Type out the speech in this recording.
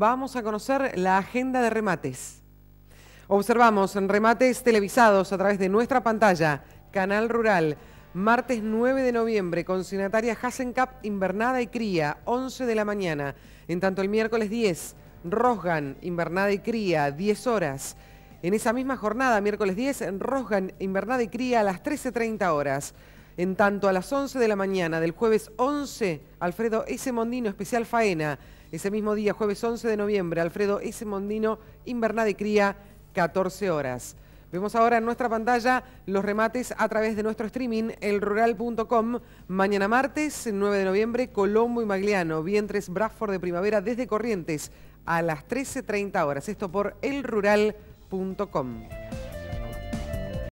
Vamos a conocer la agenda de remates. Observamos en remates televisados a través de nuestra pantalla, Canal Rural, martes 9 de noviembre, con consignataria Hasencap Invernada y Cría, 11 de la mañana. En tanto el miércoles 10, Rosgan Invernada y Cría, 10 horas. En esa misma jornada, miércoles 10, Rosgan Invernada y Cría a las 13.30 horas. En tanto, a las 11 de la mañana del jueves 11, Alfredo S. Mondino, especial faena. Ese mismo día, jueves 11 de noviembre, Alfredo S. Mondino, invernada y cría, 14 horas. Vemos ahora en nuestra pantalla los remates a través de nuestro streaming, elrural.com. Mañana martes, 9 de noviembre, Colombo y Magliano, vientres Bradford de primavera desde Corrientes a las 13.30 horas. Esto por elrural.com.